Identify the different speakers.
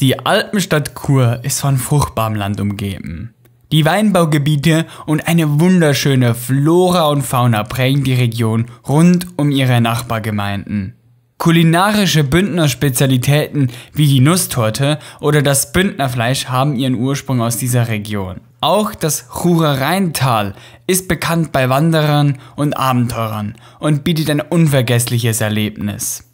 Speaker 1: Die Alpenstadt Chur ist von fruchtbarem Land umgeben. Die Weinbaugebiete und eine wunderschöne Flora und Fauna prägen die Region rund um ihre Nachbargemeinden. Kulinarische Bündnerspezialitäten wie die Nusstorte oder das Bündnerfleisch haben ihren Ursprung aus dieser Region. Auch das Churer Rheintal ist bekannt bei Wanderern und Abenteurern und bietet ein unvergessliches Erlebnis.